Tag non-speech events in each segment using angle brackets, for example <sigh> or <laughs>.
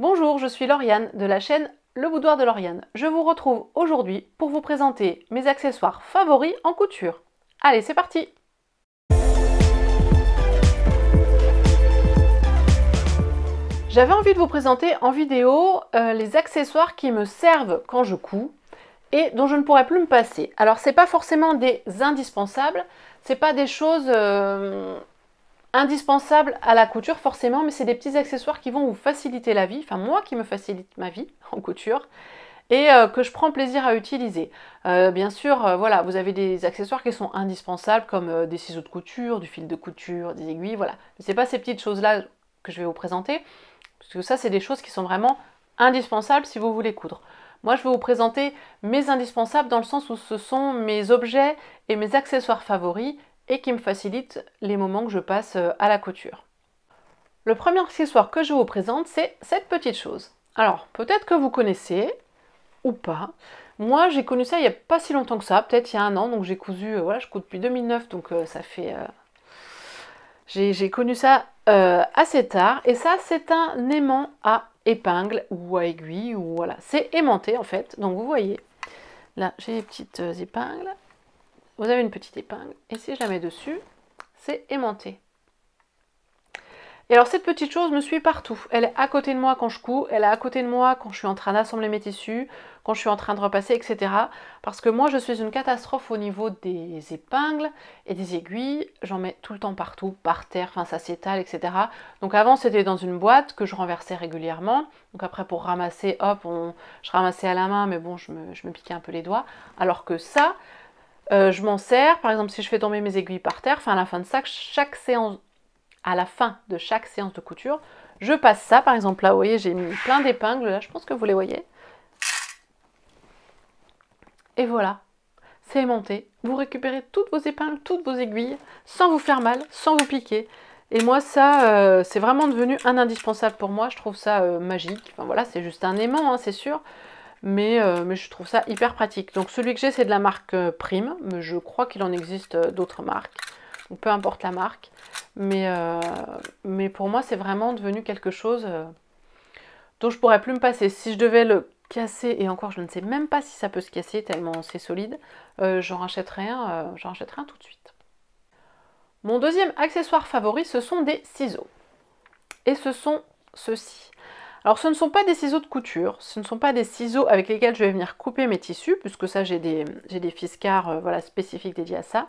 Bonjour, je suis Lauriane de la chaîne Le Boudoir de Lauriane. Je vous retrouve aujourd'hui pour vous présenter mes accessoires favoris en couture. Allez, c'est parti J'avais envie de vous présenter en vidéo euh, les accessoires qui me servent quand je couds et dont je ne pourrais plus me passer. Alors c'est pas forcément des indispensables, c'est pas des choses euh, indispensables à la couture forcément, mais c'est des petits accessoires qui vont vous faciliter la vie, enfin moi qui me facilite ma vie <laughs> en couture et euh, que je prends plaisir à utiliser. Euh, bien sûr, euh, voilà, vous avez des accessoires qui sont indispensables comme des ciseaux de couture, du fil de couture, des aiguilles, voilà. Mais c'est pas ces petites choses-là que je vais vous présenter, parce que ça, c'est des choses qui sont vraiment indispensables si vous voulez coudre. Moi, je vais vous présenter mes indispensables dans le sens où ce sont mes objets et mes accessoires favoris et qui me facilite les moments que je passe euh, à la couture. Le premier accessoire que je vous présente, c'est cette petite chose. Alors, peut-être que vous connaissez ou pas. Moi, j'ai connu ça il n'y a pas si longtemps que ça, peut-être il y a un an, donc j'ai cousu, euh, voilà, je couds depuis 2009, donc euh, ça fait... j'ai connu ça assez tard, et ça, c'est un aimant à épingle ou à aiguille, ou voilà, c'est aimanté en fait, donc vous voyez, là, j'ai les petites épingles, vous avez une petite épingle et si je la mets dessus, c'est aimanté. Et alors cette petite chose me suit partout. Elle est à côté de moi quand je couds, elle est à côté de moi quand je suis en train d'assembler mes tissus, quand je suis en train de repasser, etc. Parce que moi je suis une catastrophe au niveau des épingles et des aiguilles. J'en mets tout le temps partout, par terre, enfin ça s'étale, etc. Donc avant c'était dans une boîte que je renversais régulièrement. Donc après pour ramasser, hop, je ramassais à la main, mais bon je me piquais un peu les doigts. Alors que ça, euh, je m'en sers, par exemple, si je fais tomber mes aiguilles par terre, enfin à la fin de chaque séance, à la fin de chaque séance de couture, je passe ça. Par exemple, là, vous voyez, j'ai mis plein d'épingles. Là, je pense que vous les voyez. Et voilà, c'est aimanté. Vous récupérez toutes vos épingles, toutes vos aiguilles, sans vous faire mal, sans vous piquer. Et moi, ça, euh, c'est vraiment devenu un indispensable pour moi. Je trouve ça euh, magique. Enfin voilà, c'est juste un aimant, hein, c'est sûr. Euh, mais, je trouve ça hyper pratique. Donc celui que j'ai, c'est de la marque euh, Prime, mais je crois qu'il en existe euh, d'autres marques, ou peu importe la marque. Mais, pour moi, c'est vraiment devenu quelque chose dont je pourrais plus me passer. Si je devais le casser, et encore, je ne sais même pas si ça peut se casser tellement c'est solide, j'en rachèterai rachèterai un tout de suite. Mon deuxième accessoire favori, ce sont des ciseaux. Et ce sont ceux-ci. Alors ce ne sont pas des ciseaux de couture, ce ne sont pas des ciseaux avec lesquels je vais venir couper mes tissus, puisque ça j'ai des, des fiscars euh, voilà, spécifiques dédiés à ça.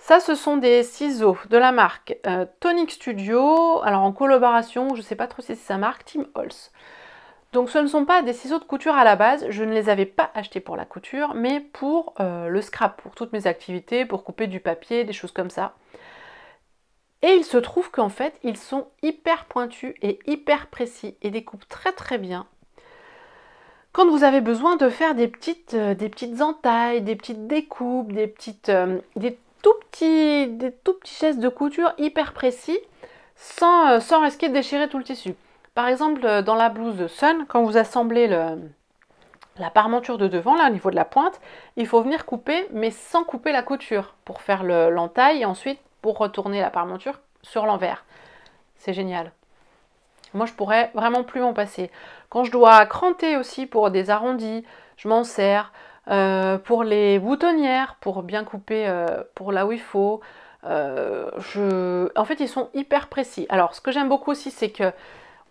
Ça, ce sont des ciseaux de la marque euh, Tonic Studio, alors en collaboration, je ne sais pas trop si c'est sa marque, Tim Holtz. Donc ce ne sont pas des ciseaux de couture à la base, je ne les avais pas achetés pour la couture, mais pour euh, le scrap, pour toutes mes activités, pour couper du papier, des choses comme ça. Et il se trouve qu'en fait, ils sont hyper pointus et hyper précis et découpent très très bien. Quand vous avez besoin de faire des petites, euh, des petites entailles, des petites découpes, des, petites, euh, des, tout petits, des tout petits gestes de couture hyper précis, sans, euh, risquer de déchirer tout le tissu. Par exemple, dans la blouse Sun, quand vous assemblez le, la parementure de devant, là, au niveau de la pointe, il faut venir couper, mais sans couper la couture, pour faire l'entaille et ensuite pour retourner la parementure sur l'envers. C'est génial. Moi, je pourrais vraiment plus m'en passer. Quand je dois cranter aussi pour des arrondis, je m'en sers. Euh, pour les boutonnières, pour bien couper euh, pour là où il faut. Euh, je... En fait, ils sont hyper précis. Alors, ce que j'aime beaucoup aussi, c'est que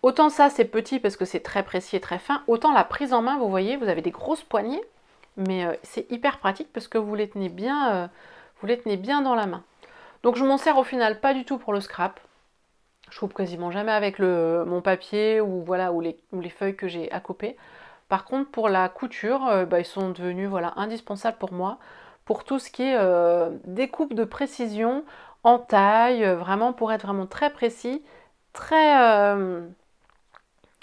autant ça, c'est petit parce que c'est très précis et très fin, autant la prise en main, vous voyez, vous avez des grosses poignées, mais c'est hyper pratique parce que vous les tenez bien, vous les tenez bien dans la main. Donc je m'en sers au final pas du tout pour le scrap. Je coupe quasiment jamais avec le, mon papier ou voilà les, feuilles que j'ai à couper. Par contre pour la couture, euh, bah, ils sont devenus voilà indispensables pour moi pour tout ce qui est euh, découpe de précision en taille, euh, vraiment pour être vraiment très précis, très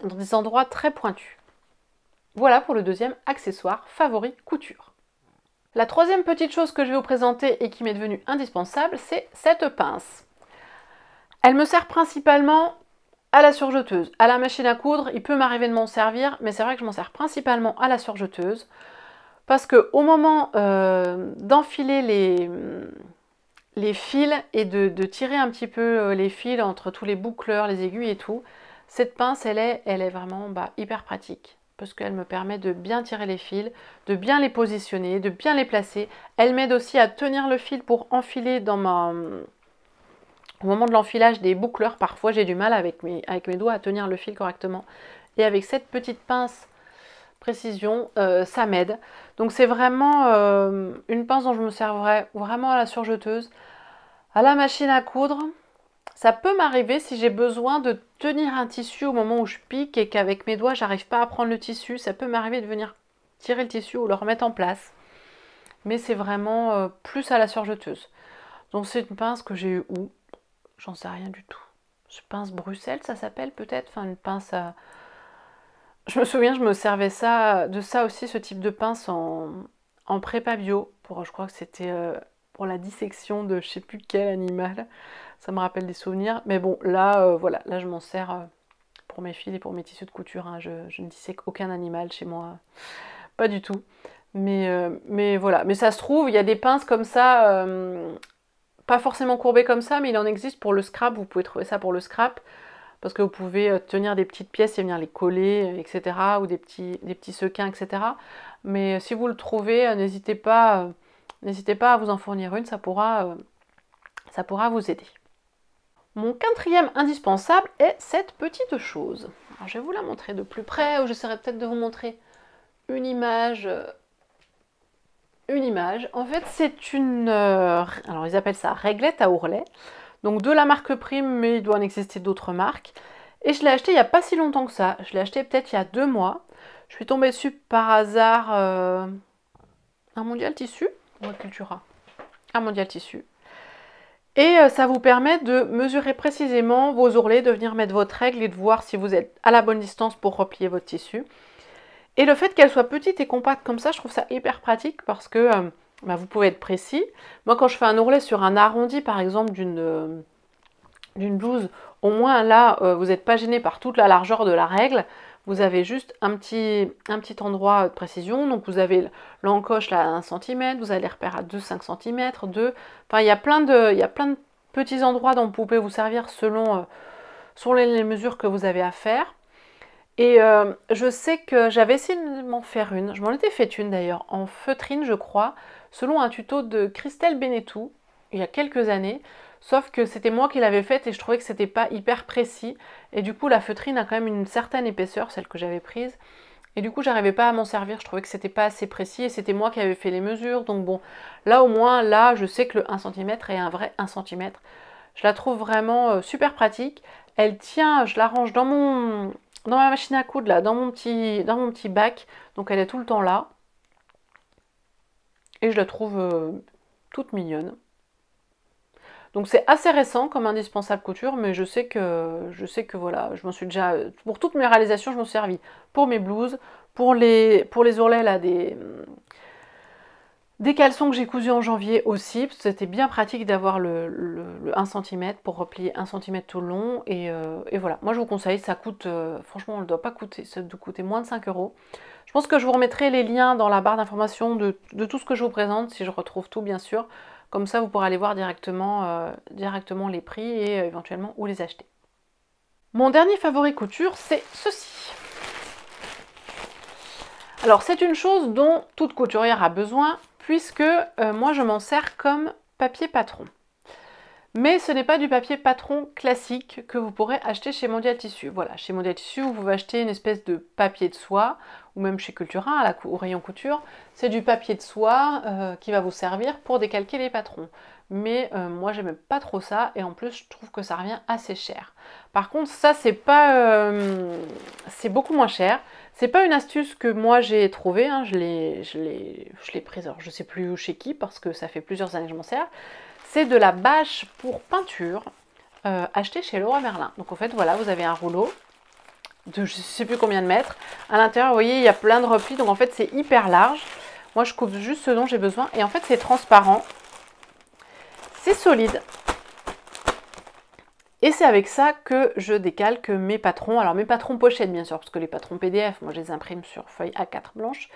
dans des endroits très pointus. Voilà pour le deuxième accessoire favori couture. La troisième petite chose que je vais vous présenter et qui m'est devenue indispensable, c'est cette pince. Elle me sert principalement à la surjeteuse, à la machine à coudre. Il peut m'arriver de m'en servir, mais c'est vrai que je m'en sers principalement à la surjeteuse. Parce que au moment euh, d'enfiler les, les fils et de, tirer un petit peu euh, les fils entre tous les boucleurs, les aiguilles et tout, cette pince, elle est, elle est vraiment bah, hyper pratique parce qu'elle me permet de bien tirer les fils, de bien les positionner, de bien les placer. Elle m'aide aussi à tenir le fil pour enfiler dans ma... Au moment de l'enfilage des boucleurs, parfois j'ai du mal avec mes, avec mes doigts à tenir le fil correctement. Et avec cette petite pince précision, euh, ça m'aide. Donc c'est vraiment euh, une pince dont je me servirai vraiment à la surjeteuse, à la machine à coudre, ça peut m'arriver si j'ai besoin de tenir un tissu au moment où je pique et qu'avec mes doigts, j'arrive pas à prendre le tissu. Ça peut m'arriver de venir tirer le tissu ou le remettre en place. Mais c'est vraiment euh, plus à la surjeteuse. Donc c'est une pince que j'ai eu où J'en sais rien du tout. Je pince Bruxelles, ça s'appelle peut-être Enfin, une pince à... Je me souviens, je me servais ça, de ça aussi, ce type de pince en, en prépa bio. Pour, je crois que c'était euh, pour la dissection de je sais plus quel animal ça me rappelle des souvenirs. Mais bon, là, euh, voilà, là je m'en sers euh, pour mes fils et pour mes tissus de couture. Hein. Je, ne disais qu'aucun animal chez moi, pas du tout. Mais, euh, mais voilà, mais ça se trouve, il y a des pinces comme ça, pas forcément courbées comme ça, mais il en existe pour le scrap. Vous pouvez trouver ça pour le scrap parce que vous pouvez tenir des petites pièces et venir les coller, etc. ou des petits, des petits sequins, etc. Mais si vous le trouvez, n'hésitez pas, n'hésitez pas à vous en fournir une, ça pourra, ça pourra vous aider. Mon quatrième indispensable est cette petite chose. je vais vous la montrer de plus près, ou j'essaierai peut-être de vous montrer une image. Euh, une image. En fait, c'est une. Euh, alors, ils appellent ça réglette à ourlet. Donc, de la marque Prime, mais il doit en exister d'autres marques. Et je l'ai acheté il n'y a pas si longtemps que ça. Je l'ai acheté peut-être il y a deux mois. Je suis tombée dessus par hasard. Euh, un mondial tissu Moi, Cultura Un mondial tissu. Et euh, ça vous permet de mesurer précisément vos ourlets, de venir mettre votre règle et de voir si vous êtes à la bonne distance pour replier votre tissu. Et le fait qu'elle soit petite et compacte comme ça, je trouve ça hyper pratique parce que euh, bah, vous pouvez être précis. Moi, quand je fais un ourlet sur un arrondi, par exemple, d'une euh, d'une blouse, au moins là, vous n'êtes pas gêné par toute la largeur de la règle. Vous avez juste un petit, un petit endroit de précision. Donc vous avez l'encoche là à 1 cm, vous avez les repères à 2-5 cm, 2. Enfin, il y a plein de, il y a plein de petits endroits dont vous pouvez vous servir selon, euh, les, mesures que vous avez à faire. Et euh, je sais que j'avais essayé de m'en faire une. Je m'en étais fait une d'ailleurs, en feutrine, je crois, selon un tuto de Christelle Benetou, il y a quelques années. Sauf que c'était moi qui l'avais faite et je trouvais que c'était pas hyper précis. Et du coup, la feutrine a quand même une certaine épaisseur, celle que j'avais prise. Et du coup, j'arrivais pas à m'en servir. Je trouvais que c'était pas assez précis et c'était moi qui avais fait les mesures. Donc bon, là au moins, là, je sais que le 1 cm est un vrai 1 cm. Je la trouve vraiment euh, super pratique. Elle tient, je la range dans mon dans ma machine à coudre là, dans mon petit dans mon petit bac. Donc elle est tout le temps là. Et je la trouve euh, toute mignonne. Donc c'est assez récent comme indispensable couture, mais je sais que je sais que voilà, je m'en suis déjà pour toutes mes réalisations, je m'en suis servi pour mes blouses, pour les pour les ourlets là des des caleçons que j'ai cousus en janvier aussi, c'était bien pratique d'avoir le, 1 cm pour replier 1 cm tout le long. Euh, et, voilà, moi je vous conseille, ça coûte, euh, franchement on ne doit pas coûter, ça doit coûter moins de 5 euros. Je pense que je vous remettrai les liens dans la barre d'information de, de, tout ce que je vous présente, si je retrouve tout bien sûr. Comme ça, vous pourrez aller voir directement, euh, directement les prix et euh, éventuellement où les acheter. Mon dernier favori couture, c'est ceci. Alors, c'est une chose dont toute couturière a besoin, puisque euh, moi, je m'en sers comme papier patron. Mais ce n'est pas du papier patron classique que vous pourrez acheter chez Mondial Tissu. Voilà, chez Mondial Tissu, vous pouvez acheter une espèce de papier de soie ou même chez Cultura, au rayon couture, c'est du papier de soie euh, qui va vous servir pour décalquer les patrons. Mais euh, moi, j'aime pas trop ça et en plus, je trouve que ça revient assez cher. Par contre, ça, c'est pas, euh, c'est beaucoup moins cher. C'est pas une astuce que moi j'ai trouvée. Hein. Je l'ai, je l'ai, je l'ai prise. je sais plus chez qui parce que ça fait plusieurs années que je m'en sers. C'est de la bâche pour peinture achetée chez Laura Merlin. Donc en fait, voilà, vous avez un rouleau de je sais plus combien de mètres. À l'intérieur, vous voyez, il y a plein de replis. Donc en fait, c'est hyper large. Moi, je coupe juste ce dont j'ai besoin. Et en fait, c'est transparent. C'est solide. Et c'est avec ça que je décalque mes patrons. Alors mes patrons pochettes bien sûr, parce que les patrons PDF, moi je les imprime sur feuille A4 blanche.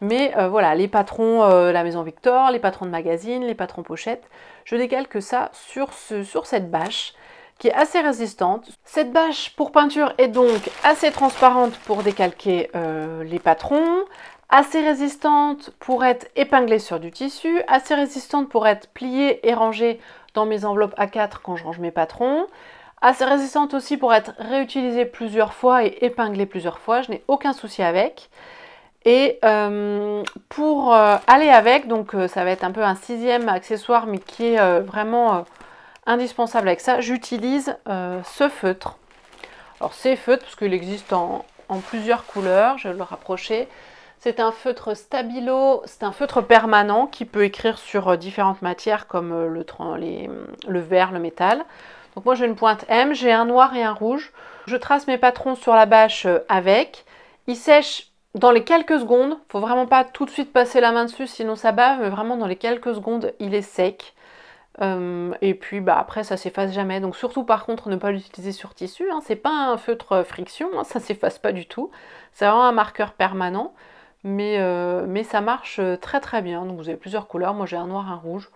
Mais euh, voilà, les patrons euh, La Maison Victor, les patrons de magazine, les patrons pochettes, je décalque ça sur, ce, sur cette bâche qui est assez résistante. Cette bâche pour peinture est donc assez transparente pour décalquer euh, les patrons, assez résistante pour être épinglée sur du tissu, assez résistante pour être pliée et rangée dans mes enveloppes A4 quand je range mes patrons, assez résistante aussi pour être réutilisée plusieurs fois et épinglée plusieurs fois, je n'ai aucun souci avec. Et euh, pour euh, aller avec, donc ça va être un peu un sixième accessoire, mais qui est vraiment indispensable avec ça, j'utilise euh, ce feutre. Alors ces feutres, parce qu'il existe en, plusieurs couleurs, je vais le rapprocher. C'est un feutre stabilo, c'est un feutre permanent qui peut écrire sur euh, différentes matières comme euh, le, le verre, le métal. Donc moi j'ai une pointe M, j'ai un noir et un rouge. Je trace mes patrons sur la bâche avec. il sèche dans les quelques secondes. Faut vraiment pas tout de suite passer la main dessus sinon ça bave, mais vraiment dans les quelques secondes il est sec. Euh, et puis bah, après ça s'efface jamais. Donc surtout par contre ne pas l'utiliser sur tissu, hein, c'est pas un feutre euh, friction, hein, ça s'efface pas du tout. C'est vraiment un marqueur permanent, mais, euh, mais, ça marche très très bien. Donc vous avez plusieurs couleurs, moi j'ai un noir, un rouge.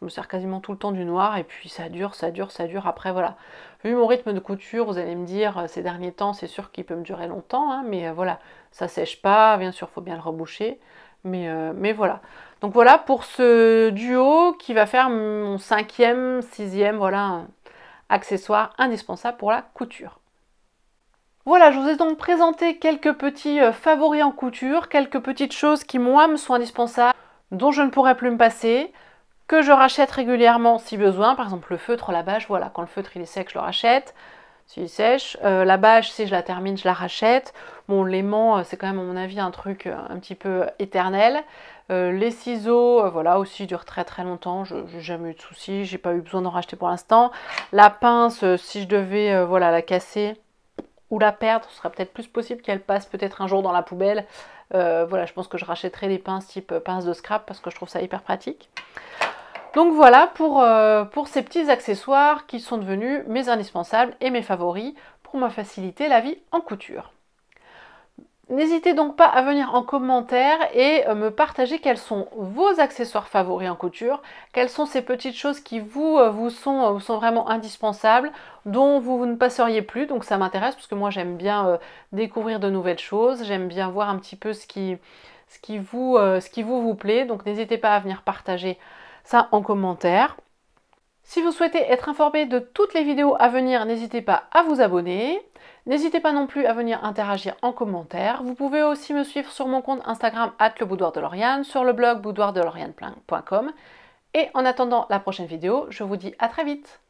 Je me sers quasiment tout le temps du noir et puis ça dure, ça dure, ça dure. Après voilà, vu mon rythme de couture, vous allez me dire ces derniers temps, c'est sûr qu'il peut me durer longtemps, hein, mais voilà, ça sèche pas, bien sûr faut bien le reboucher. Euh, mais, voilà. Donc voilà pour ce duo qui va faire mon cinquième, sixième, voilà, accessoire indispensable pour la couture. Voilà, je vous ai donc présenté quelques petits euh, favoris en couture, quelques petites choses qui, moi, me sont indispensables, dont je ne pourrais plus me passer, que je rachète régulièrement si besoin, par exemple le feutre, la bâche, voilà, quand le feutre il est sec, je le rachète s'il sèche. Euh, la bâche, si je la termine, je la rachète. Bon, l'aimant, euh, c'est quand même à mon avis un truc euh, un petit peu éternel. les ciseaux, voilà, aussi durent très très longtemps. Je n'ai jamais eu de soucis, j'ai pas eu besoin d'en racheter pour l'instant. La pince, si je devais voilà, la casser ou la perdre, ce serait peut-être plus possible qu'elle passe peut-être un jour dans la poubelle. voilà, je pense que je rachèterai des pinces type pince de scrap parce que je trouve ça hyper pratique. Donc voilà pour, euh, pour ces petits accessoires qui sont devenus mes indispensables et mes favoris pour me faciliter la vie en couture. N'hésitez donc pas à venir en commentaire et euh, me partager quels sont vos accessoires favoris en couture, quelles sont ces petites choses qui vous, euh, vous, sont, vraiment indispensables, dont vous, ne passeriez plus. Donc ça m'intéresse parce que moi j'aime bien découvrir de nouvelles choses, j'aime bien voir un petit peu ce qui, ce qui, vous, ce qui vous, vous plaît. Donc n'hésitez pas à venir partager ça en commentaire. Si vous souhaitez être informé de toutes les vidéos à venir, n'hésitez pas à vous abonner. N'hésitez pas non plus à venir interagir en commentaire. Vous pouvez aussi me suivre sur mon compte Instagram at sur le blog boudoirdeloriane.com. Et en attendant la prochaine vidéo, je vous dis à très vite.